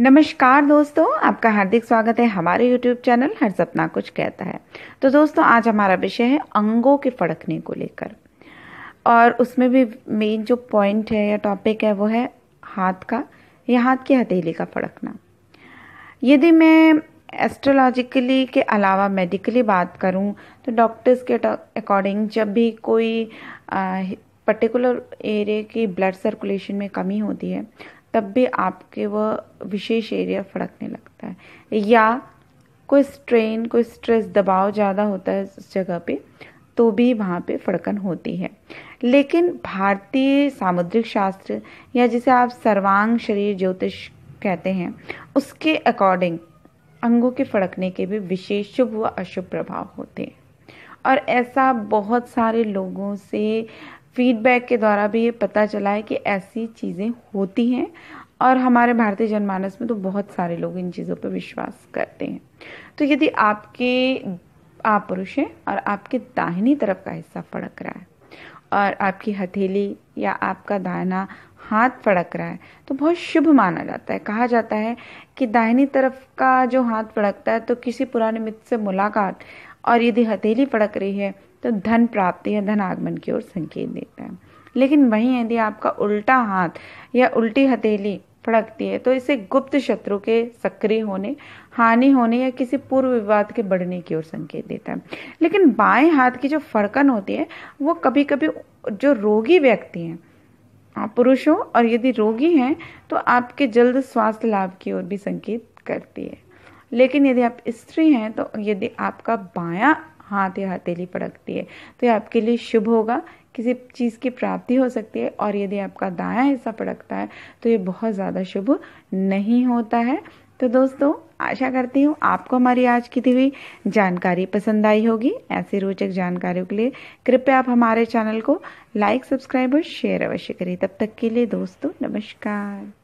नमस्कार दोस्तों आपका हार्दिक स्वागत है हमारे YouTube चैनल हर सपना कुछ कहता है तो दोस्तों आज हमारा विषय है अंगों के फड़कने को लेकर और उसमें भी मेन जो पॉइंट है या टॉपिक है वो है हाथ का या हाथ की हथेली का फड़कना यदि मैं एस्ट्रोलॉजिकली के अलावा मेडिकली बात करूं तो डॉक्टर्स के अकॉर्डिंग जब भी कोई आ, पर्टिकुलर एरिया की ब्लड सर्कुलेशन में कमी होती है तब भी आपके वह विशेष एरिया फड़कने लगता है या कोई स्ट्रेन कोई स्ट्रेस दबाव ज़्यादा होता है उस जगह पे तो भी वहाँ पे फड़कन होती है लेकिन भारतीय सामुद्रिक शास्त्र या जिसे आप सर्वांग शरीर ज्योतिष कहते हैं उसके अकॉर्डिंग अंगों के फड़कने के भी विशेष शुभ व अशुभ प्रभाव होते हैं और ऐसा बहुत सारे लोगों से फीडबैक के द्वारा भी ये पता चला है कि ऐसी चीज़ें होती हैं और हमारे भारतीय जनमानस में तो बहुत सारे लोग इन चीज़ों पर विश्वास करते हैं तो यदि आपके आप पुरुष हैं और आपके दाहिनी तरफ का हिस्सा फड़क रहा है और आपकी हथेली या आपका दाहिना हाथ फड़क रहा है तो बहुत शुभ माना जाता है कहा जाता है कि दाहिनी तरफ का जो हाथ फड़कता है तो किसी पुराने मित्र से मुलाकात और यदि हथेली फड़क रही है तो धन प्राप्ति या धन आगमन की ओर संकेत देता है लेकिन वहीं यदि आपका उल्टा हाथ या उल्टी हथेली फड़कती है तो इसे गुप्त शत्रु के सक्रिय होने हानि होने या किसी पूर्व विवाद के बढ़ने की ओर संकेत देता है लेकिन बाएं हाथ की जो फड़कन होती है वो कभी कभी जो रोगी व्यक्ति हैं आप पुरुष हो और यदि रोगी हैं तो आपके जल्द स्वास्थ्य लाभ की ओर भी संकेत करती है लेकिन यदि आप स्त्री हैं तो यदि आपका बायां हाथ या हथेली पड़कती है तो ये आपके लिए शुभ होगा किसी चीज़ की प्राप्ति हो सकती है और यदि आपका दाया हिस्सा पड़कता है तो ये बहुत ज़्यादा शुभ नहीं होता है तो दोस्तों आशा करती हूँ आपको हमारी आज की दी हुई जानकारी पसंद आई होगी ऐसी रोचक जानकारियों के लिए कृपया आप हमारे चैनल को लाइक सब्सक्राइब और शेयर अवश्य करें तब तक के लिए दोस्तों नमस्कार